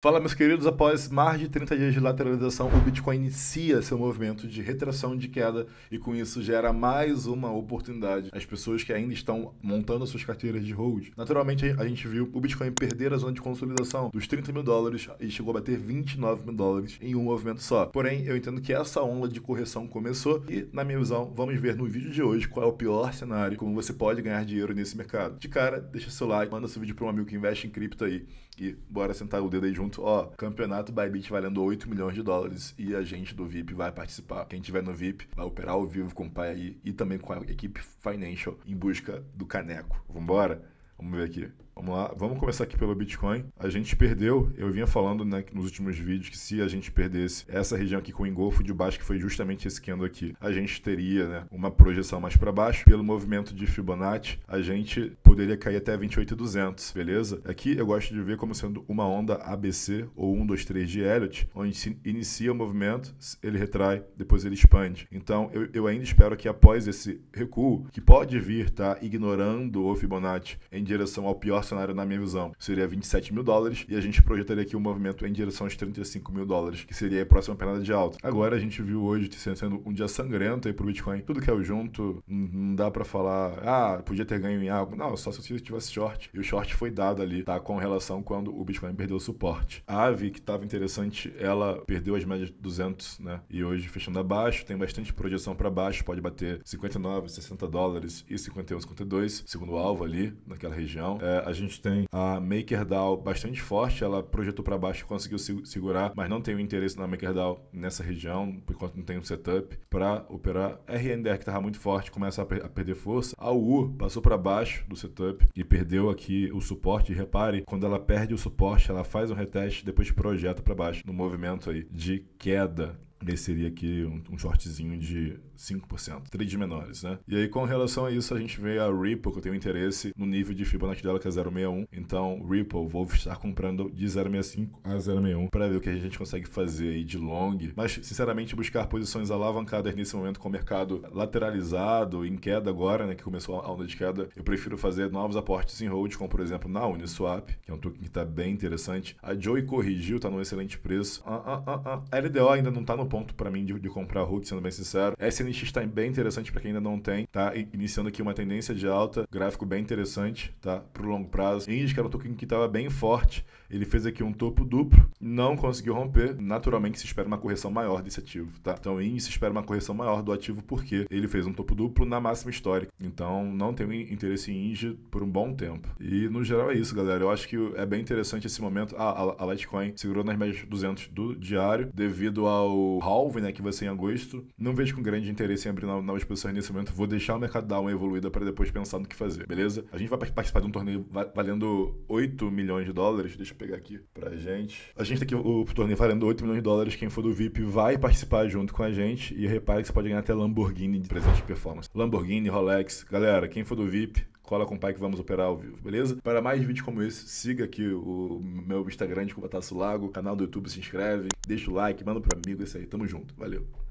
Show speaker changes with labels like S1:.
S1: Fala, meus queridos. Após mais de 30 dias de lateralização, o Bitcoin inicia seu movimento de retração de queda e, com isso, gera mais uma oportunidade às pessoas que ainda estão montando suas carteiras de hold. Naturalmente, a gente viu o Bitcoin perder a zona de consolidação dos 30 mil dólares e chegou a bater 29 mil dólares em um movimento só. Porém, eu entendo que essa onda de correção começou e, na minha visão, vamos ver no vídeo de hoje qual é o pior cenário, como você pode ganhar dinheiro nesse mercado. De cara, deixa seu like, manda seu vídeo para um amigo que investe em cripto aí e bora sentar o dedo aí junto junto, ó, campeonato Bybit valendo 8 milhões de dólares e a gente do VIP vai participar. Quem tiver no VIP vai operar ao vivo com o pai aí e também com a equipe financial em busca do caneco. Vambora? Vamos ver aqui. Vamos lá, vamos começar aqui pelo Bitcoin. A gente perdeu, eu vinha falando né, nos últimos vídeos que se a gente perdesse essa região aqui com o engolfo de baixo, que foi justamente esse candle aqui, a gente teria né, uma projeção mais para baixo. Pelo movimento de Fibonacci, a gente poderia cair até 28,200, beleza? Aqui eu gosto de ver como sendo uma onda ABC ou 1, 2, 3 de Elliot, onde se inicia o movimento, ele retrai, depois ele expande. Então eu, eu ainda espero que após esse recuo, que pode vir, tá? Ignorando o Fibonacci em direção ao pior cenário, na minha visão, seria 27 mil dólares e a gente projetaria aqui um movimento em direção aos 35 mil dólares, que seria a próxima penada de alta. Agora a gente viu hoje sendo um dia sangrento aí pro Bitcoin, tudo que é o junto, não dá para falar, ah, podia ter ganho em algo. Não, só se eu tivesse short. E o short foi dado ali, tá? Com relação quando o Bitcoin perdeu o suporte. A AVE, que tava interessante, ela perdeu as médias de 200, né? E hoje fechando abaixo, tem bastante projeção para baixo, pode bater 59, 60 dólares e 51, 52, segundo o alvo ali, naquela região. É, gente tem a MakerDAO bastante forte, ela projetou para baixo e conseguiu se segurar, mas não tem o interesse na MakerDAO nessa região, por enquanto não tem um setup para operar. A RNDR, que estava muito forte, começa a, per a, perder força. A U passou para baixo do setup e perdeu aqui o suporte. E repare, quando ela perde o suporte, ela faz um reteste, depois projeta para baixo no movimento aí de queda esse seria aqui um, um shortzinho de 5%, trades menores, né? E aí, com relação a isso, a gente vê a Ripple, que eu tenho interesse, no nível de Fibonacci dela, que é 0,61. Então, Ripple, vou estar comprando de 0,65 a 0,61 para ver o que a gente consegue fazer aí de long. Mas, sinceramente, buscar posições alavancadas nesse momento com o mercado lateralizado, em queda agora, né? Que começou a onda de queda, eu prefiro fazer novos aportes em hold, como por exemplo na Uniswap, que é um token que está bem interessante. A Joy corrigiu, está num excelente preço. Ah, ah, ah, a, a LDO ainda não está no ponto para mim de, de comprar Hulk, sendo bem sincero. SNX está bem interessante para quem ainda não tem, tá? Iniciando aqui uma tendência de alta, gráfico bem interessante, tá? Pro longo prazo. Indy, que era um token que estava bem forte, ele fez aqui um topo duplo, não conseguiu romper. Naturalmente se espera uma correção maior desse ativo, tá? Então, índice espera uma correção maior do ativo porque ele fez um topo duplo na máxima histórica. Então, não tenho interesse em Indy por um bom tempo. E no geral é isso, galera. Eu acho que é bem interessante esse momento. Ah, a Litecoin segurou nas médias 200 do diário devido ao Halve né, que vai ser em agosto. Não vejo com grande interesse em abrir nova, nova nesse momento. Vou deixar o mercado dar uma evoluída para depois pensar no que fazer, beleza? A gente vai participar de um torneio valendo 8 milhões de dólares. Deixa eu pegar aqui pra gente. A gente tem tá aqui o, o torneio valendo 8 milhões de dólares. Quem for do VIP vai participar junto com a gente. E repare que você pode ganhar até Lamborghini de presente de performance. Lamborghini, Rolex. Galera, quem for do VIP, cola com o pai que vamos operar ao vivo, beleza? Para mais vídeos como esse, siga aqui o meu Instagram de Cubataço tá, Lago, canal do YouTube, se inscreve, deixa o like, manda pro amigo, é isso aí, tamo junto, valeu!